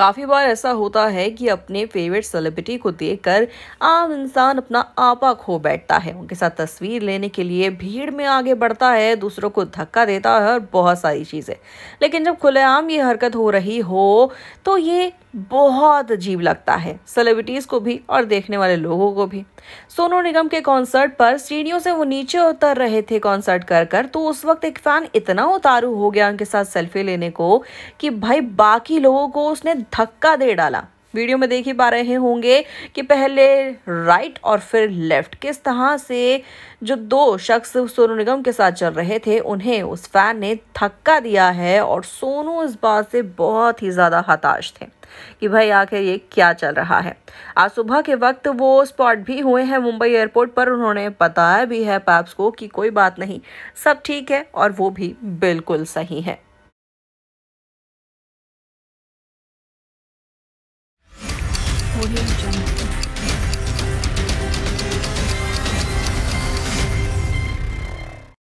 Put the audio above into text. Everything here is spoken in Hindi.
काफ़ी बार ऐसा होता है कि अपने फेवरेट सेलिब्रिटी को देखकर आम इंसान अपना आपा खो बैठता है उनके साथ तस्वीर लेने के लिए भीड़ में आगे बढ़ता है दूसरों को धक्का देता है और बहुत सारी चीज़ें लेकिन जब खुलेआम ये हरकत हो रही हो तो ये बहुत अजीब लगता है सेलिब्रिटीज़ को भी और देखने वाले लोगों को भी सोनू निगम के कॉन्सर्ट पर सीढ़ियों से वो नीचे उतर रहे थे कॉन्सर्ट कर कर तो उस वक्त एक फ़ैन इतना उतारू हो गया उनके साथ सेल्फी लेने को कि भाई बाकी लोगों को उसने धक्का दे डाला वीडियो में देख ही पा रहे होंगे कि पहले राइट और फिर लेफ्ट किस तरह से जो दो शख्स सोनू निगम के साथ चल रहे थे उन्हें उस फैन ने थक्का दिया है और सोनू इस बात से बहुत ही ज़्यादा हताश थे कि भाई आखिर ये क्या चल रहा है आज सुबह के वक्त वो स्पॉट भी हुए हैं मुंबई एयरपोर्ट पर उन्होंने बताया भी है पैप्स को कि कोई बात नहीं सब ठीक है और वो भी बिल्कुल सही है